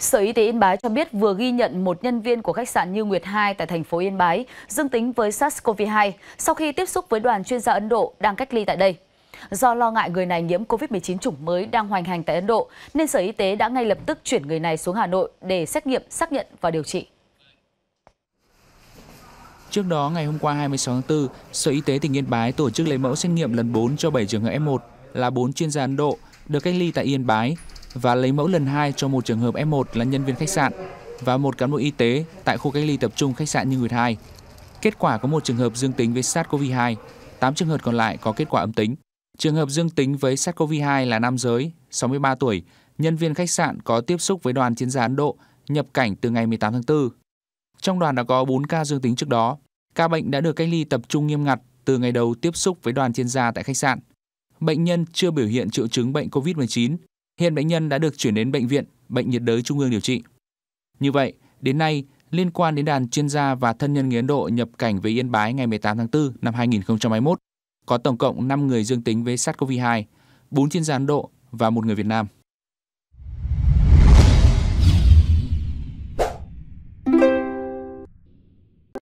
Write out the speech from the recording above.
Sở Y tế Yên Bái cho biết vừa ghi nhận một nhân viên của khách sạn Như Nguyệt 2 tại thành phố Yên Bái dương tính với SARS-CoV-2 sau khi tiếp xúc với đoàn chuyên gia Ấn Độ đang cách ly tại đây. Do lo ngại người này nhiễm COVID-19 chủng mới đang hoành hành tại Ấn Độ, nên Sở Y tế đã ngay lập tức chuyển người này xuống Hà Nội để xét nghiệm, xác nhận và điều trị. Trước đó, ngày hôm qua 26 tháng 4, Sở Y tế tỉnh Yên Bái tổ chức lấy mẫu xét nghiệm lần 4 cho 7 trường hợp F1 là 4 chuyên gia Ấn Độ được cách ly tại Yên Bái và lấy mẫu lần 2 cho một trường hợp F1 là nhân viên khách sạn và một cán bộ y tế tại khu cách ly tập trung khách sạn Như Nguyệt 2. Kết quả có một trường hợp dương tính với SARS-CoV-2, 8 trường hợp còn lại có kết quả âm tính. Trường hợp dương tính với SARS-CoV-2 là nam giới, 63 tuổi, nhân viên khách sạn có tiếp xúc với đoàn chiến gia Ấn Độ nhập cảnh từ ngày 18 tháng 4. Trong đoàn đã có 4 ca dương tính trước đó. Ca bệnh đã được cách ly tập trung nghiêm ngặt từ ngày đầu tiếp xúc với đoàn chuyên gia tại khách sạn. Bệnh nhân chưa biểu hiện triệu chứng bệnh COVID-19 Hiện bệnh nhân đã được chuyển đến bệnh viện Bệnh nhiệt đới Trung ương điều trị. Như vậy, đến nay, liên quan đến đàn chuyên gia và thân nhân người Ấn Độ nhập cảnh về Yên Bái ngày 18 tháng 4 năm 2021, có tổng cộng 5 người dương tính với SARS-CoV-2, 4 chuyên gia Ấn Độ và một người Việt Nam.